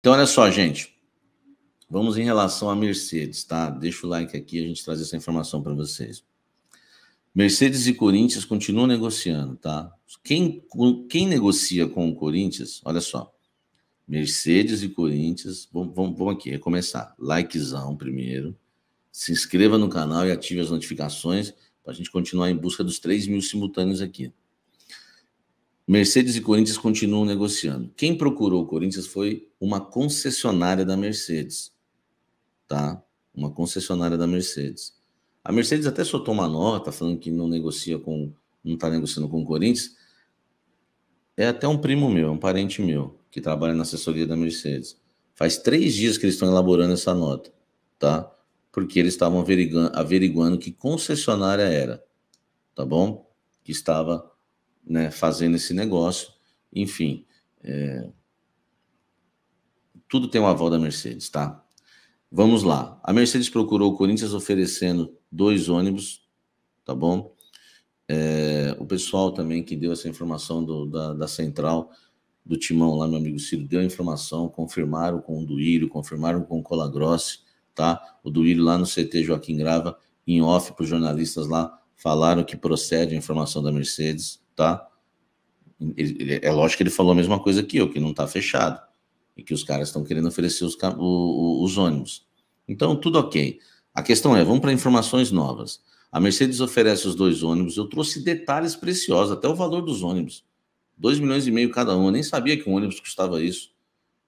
Então, olha só, gente. Vamos em relação à Mercedes, tá? Deixa o like aqui, a gente traz essa informação para vocês. Mercedes e Corinthians continuam negociando, tá? Quem, quem negocia com o Corinthians, olha só. Mercedes e Corinthians, vamos, vamos, vamos aqui, recomeçar. Likezão primeiro. Se inscreva no canal e ative as notificações para a gente continuar em busca dos 3 mil simultâneos aqui. Mercedes e Corinthians continuam negociando. Quem procurou o Corinthians foi uma concessionária da Mercedes, tá? Uma concessionária da Mercedes. A Mercedes até soltou uma nota falando que não negocia com, não está negociando com o Corinthians. É até um primo meu, um parente meu que trabalha na assessoria da Mercedes. Faz três dias que eles estão elaborando essa nota, tá? Porque eles estavam averiguando, averiguando que concessionária era, tá bom? Que estava né, fazendo esse negócio. Enfim, é... tudo tem uma avó da Mercedes, tá? Vamos lá. A Mercedes procurou o Corinthians oferecendo dois ônibus, tá bom? É... o pessoal também que deu essa informação do, da, da, central do Timão lá, meu amigo Ciro, deu a informação, confirmaram com o Duírio, confirmaram com o Colagrossi, tá? O Duírio lá no CT Joaquim Grava, em off para os jornalistas lá, falaram que procede a informação da Mercedes, tá? é lógico que ele falou a mesma coisa que eu, que não está fechado e que os caras estão querendo oferecer os, os ônibus. Então, tudo ok. A questão é, vamos para informações novas. A Mercedes oferece os dois ônibus, eu trouxe detalhes preciosos, até o valor dos ônibus. 2 milhões e meio cada um, eu nem sabia que um ônibus custava isso.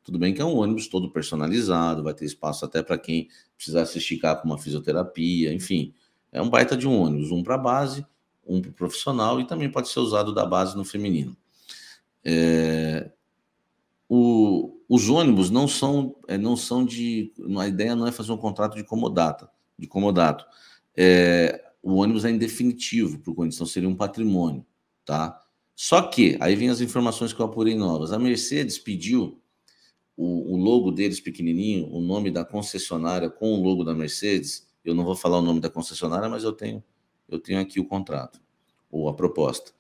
Tudo bem que é um ônibus todo personalizado, vai ter espaço até para quem precisar se esticar para uma fisioterapia, enfim. É um baita de um ônibus, um para a base um para o profissional e também pode ser usado da base no feminino. É, o, os ônibus não são, é, não são de. A ideia não é fazer um contrato de comodata, de comodato. É, o ônibus é indefinitivo para o condição, então seria um patrimônio. tá? Só que, aí vem as informações que eu apurei novas. A Mercedes pediu o, o logo deles pequenininho, o nome da concessionária com o logo da Mercedes. Eu não vou falar o nome da concessionária, mas eu tenho eu tenho aqui o contrato, ou a proposta.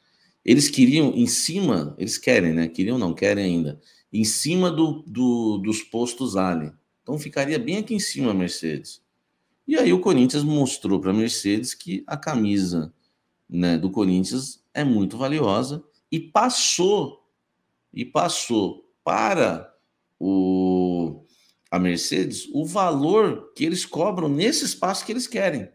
Eles queriam, em cima, eles querem, né? Queriam, não querem ainda, em cima do, do dos postos Allen. Então ficaria bem aqui em cima a Mercedes. E aí o Corinthians mostrou para a Mercedes que a camisa né, do Corinthians é muito valiosa e passou e passou para o, a Mercedes o valor que eles cobram nesse espaço que eles querem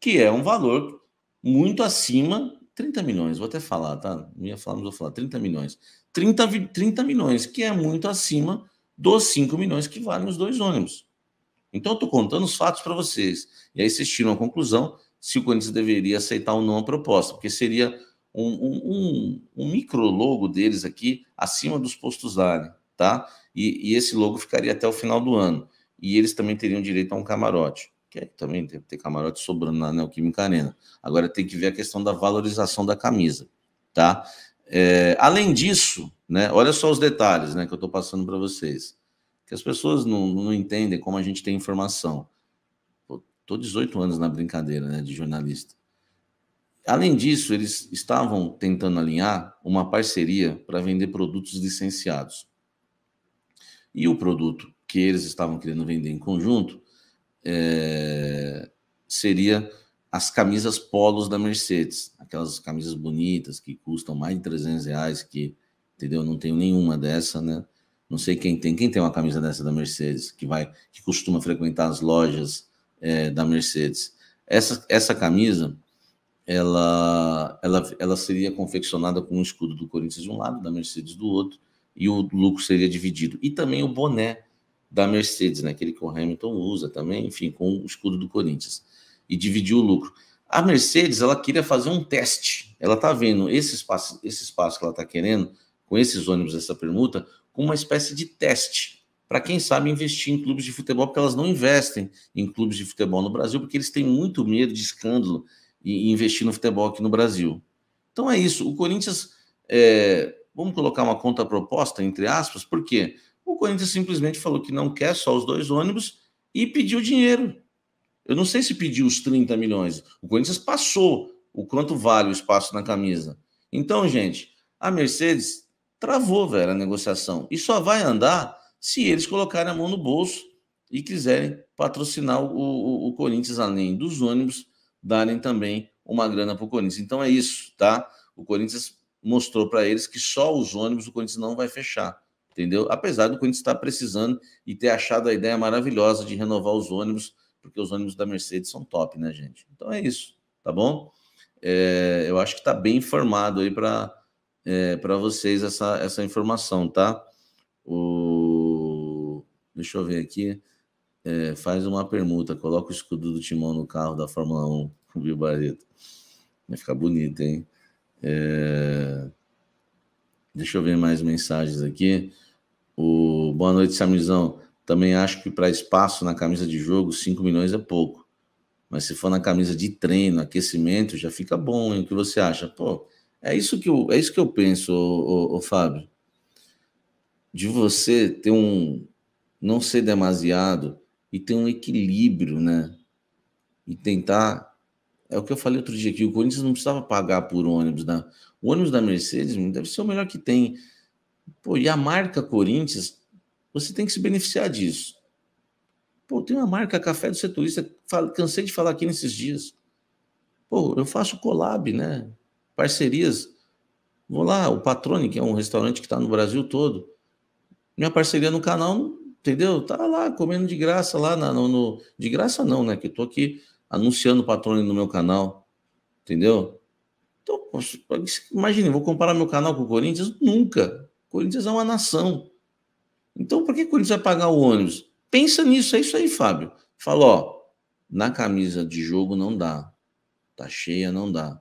que é um valor muito acima 30 milhões, vou até falar, tá? Não ia falar, mas vou falar, 30 milhões. 30, 30 milhões, que é muito acima dos 5 milhões que valem os dois ônibus. Então, eu estou contando os fatos para vocês. E aí vocês tiram a conclusão se o Corinthians deveria aceitar ou não a proposta, porque seria um, um, um, um micrologo deles aqui acima dos postos da área, tá? E, e esse logo ficaria até o final do ano. E eles também teriam direito a um camarote que aí é, também tem, que ter camarote sobrando na Neoquímica Arena. Agora tem que ver a questão da valorização da camisa, tá? É, além disso, né, olha só os detalhes né, que eu estou passando para vocês, que as pessoas não, não entendem como a gente tem informação. Estou 18 anos na brincadeira né, de jornalista. Além disso, eles estavam tentando alinhar uma parceria para vender produtos licenciados. E o produto que eles estavam querendo vender em conjunto é, seria as camisas polos da Mercedes, aquelas camisas bonitas que custam mais de 300 reais, que, entendeu? Não tenho nenhuma dessa, né? Não sei quem tem. Quem tem uma camisa dessa da Mercedes, que vai, que costuma frequentar as lojas é, da Mercedes? Essa, essa camisa, ela, ela, ela seria confeccionada com o escudo do Corinthians de um lado, da Mercedes do outro, e o lucro seria dividido. E também o boné da Mercedes, né? aquele que o Hamilton usa também, enfim, com o escudo do Corinthians, e dividiu o lucro. A Mercedes, ela queria fazer um teste, ela está vendo esse espaço, esse espaço que ela está querendo, com esses ônibus, essa permuta, com uma espécie de teste, para quem sabe investir em clubes de futebol, porque elas não investem em clubes de futebol no Brasil, porque eles têm muito medo de escândalo e investir no futebol aqui no Brasil. Então é isso, o Corinthians, é, vamos colocar uma conta proposta, entre aspas, por quê? Porque o Corinthians simplesmente falou que não quer só os dois ônibus e pediu dinheiro. Eu não sei se pediu os 30 milhões. O Corinthians passou o quanto vale o espaço na camisa. Então, gente, a Mercedes travou, velho, a negociação. E só vai andar se eles colocarem a mão no bolso e quiserem patrocinar o, o, o Corinthians, além dos ônibus, darem também uma grana para o Corinthians. Então é isso, tá? O Corinthians mostrou para eles que só os ônibus o Corinthians não vai fechar entendeu? Apesar do Corinthians estar precisando e ter achado a ideia maravilhosa de renovar os ônibus, porque os ônibus da Mercedes são top, né, gente? Então é isso, tá bom? É, eu acho que está bem informado aí para é, para vocês essa, essa informação, tá? O... Deixa eu ver aqui. É, faz uma permuta, coloca o escudo do timão no carro da Fórmula 1 com o Bill Barreto. Vai ficar bonito, hein? É, deixa eu ver mais mensagens aqui. O Boa noite, Samizão. Também acho que para espaço na camisa de jogo, 5 milhões é pouco. Mas se for na camisa de treino, aquecimento, já fica bom, hein? O que você acha? Pô, é isso que eu, é isso que eu penso, ô, ô, ô Fábio. De você ter um. não ser demasiado e ter um equilíbrio, né? E tentar. É o que eu falei outro dia aqui, o Corinthians não precisava pagar por ônibus, né? O ônibus da Mercedes deve ser o melhor que tem. Pô, e a marca Corinthians, você tem que se beneficiar disso. Pô, tem uma marca Café do Setorista, cansei de falar aqui nesses dias. Pô, eu faço collab, né? Parcerias. Vou lá, o Patrone, que é um restaurante que está no Brasil todo. Minha parceria no canal, entendeu? Tá lá, comendo de graça lá na, no, no, De graça não, né? Que eu tô aqui anunciando o Patrone no meu canal. Entendeu? Então, imagine, vou comparar meu canal com o Corinthians? Nunca. Corinthians é uma nação. Então, por que o Corinthians vai pagar o ônibus? Pensa nisso, é isso aí, Fábio. Fala, ó, na camisa de jogo não dá. Tá cheia, não dá.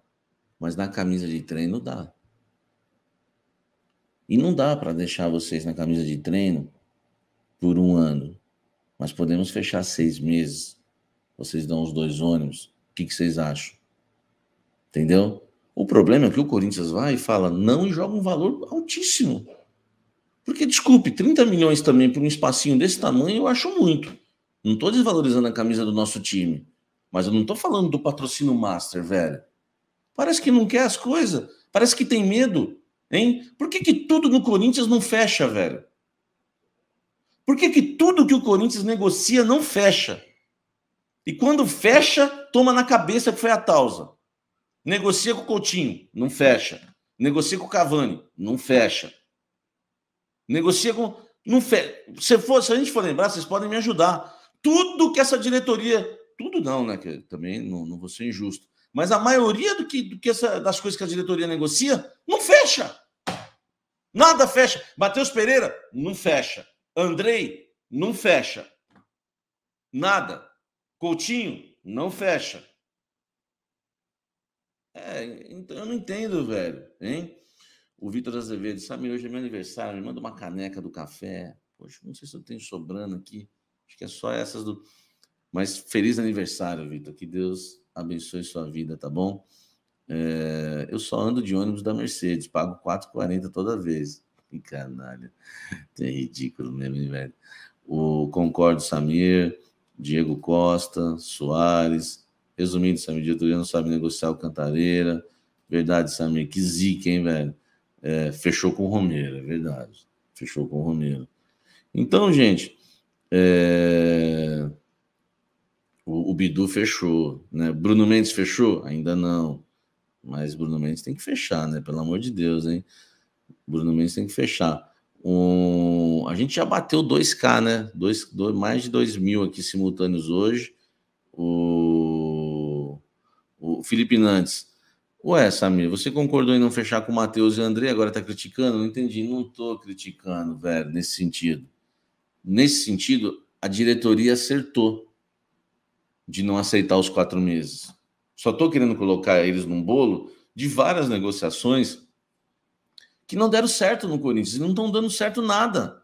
Mas na camisa de treino dá. E não dá para deixar vocês na camisa de treino por um ano. Mas podemos fechar seis meses. Vocês dão os dois ônibus. O que, que vocês acham? Entendeu? O problema é que o Corinthians vai e fala não e joga um valor altíssimo. Porque, desculpe, 30 milhões também por um espacinho desse tamanho eu acho muito. Não estou desvalorizando a camisa do nosso time. Mas eu não estou falando do patrocínio master, velho. Parece que não quer as coisas. Parece que tem medo. Hein? Por que, que tudo no Corinthians não fecha, velho? Por que, que tudo que o Corinthians negocia não fecha? E quando fecha, toma na cabeça que foi a Tausa. Negocia com o Coutinho, não fecha. Negocia com o Cavani, não fecha. Negocia com. Não fe... se, for, se a gente for lembrar, vocês podem me ajudar. Tudo que essa diretoria. Tudo não, né? Que também não, não vou ser injusto. Mas a maioria do que, do que essa, das coisas que a diretoria negocia não fecha. Nada fecha. Matheus Pereira, não fecha. Andrei, não fecha. Nada. Coutinho, não fecha. É, então eu não entendo, velho. Hein? O Vitor Azevedo, Samir, hoje é meu aniversário, me manda uma caneca do café. Poxa, não sei se eu tenho sobrando aqui. Acho que é só essas do. Mas feliz aniversário, Vitor. Que Deus abençoe sua vida, tá bom? É... eu só ando de ônibus da Mercedes, pago 4,40 toda vez. Que canalha. É ridículo mesmo, velho. O Concordo Samir, Diego Costa, Soares. Resumindo, Samir Dito não sabe negociar o Cantareira. Verdade, Samir, que zica, hein, velho? É, fechou com o Romero, é verdade. Fechou com o Romero. Então, gente, é... o, o, Bidu fechou, né? Bruno Mendes fechou? Ainda não. Mas Bruno Mendes tem que fechar, né? Pelo amor de Deus, hein? Bruno Mendes tem que fechar. Um... A gente já bateu 2K, né? Dois, dois, mais de 2 mil aqui simultâneos hoje. O, o Felipe Nantes Ué, Samir, você concordou em não fechar com o Matheus e André, agora está criticando? Não entendi, não estou criticando, velho, nesse sentido. Nesse sentido, a diretoria acertou de não aceitar os quatro meses. Só estou querendo colocar eles num bolo de várias negociações que não deram certo no Corinthians e não estão dando certo nada.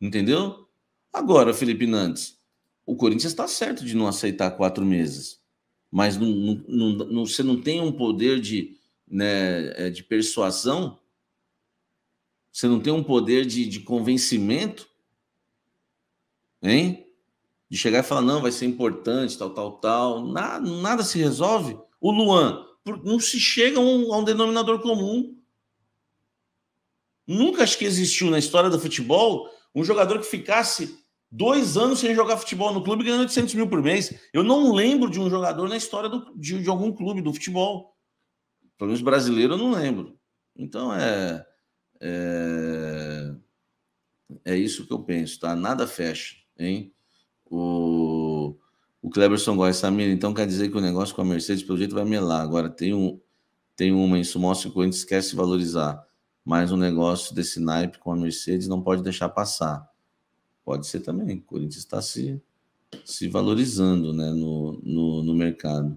Entendeu? Agora, Felipe Nantes, o Corinthians está certo de não aceitar quatro meses mas não, não, não, você não tem um poder de, né, é, de persuasão, você não tem um poder de, de convencimento, hein? De chegar e falar, não, vai ser importante, tal, tal, tal. Nada, nada se resolve. O Luan, não se chega a um, a um denominador comum. Nunca acho que existiu na história do futebol um jogador que ficasse dois anos sem jogar futebol no clube ganhando 800 mil por mês. Eu não lembro de um jogador na história do, de, de, algum clube do futebol. Pelo menos brasileiro eu não lembro. Então é, é. É, isso que eu penso, tá? Nada fecha, hein? O, o Cleberson Góes, Samir, então quer dizer que o negócio com a Mercedes, pelo jeito, vai melar. Agora tem, um, tem uma, isso mostra que o Corinthians esquece de valorizar. Mas um negócio desse naipe com a Mercedes não pode deixar passar Pode ser também. O Corinthians está se, se valorizando né, no, no, no mercado.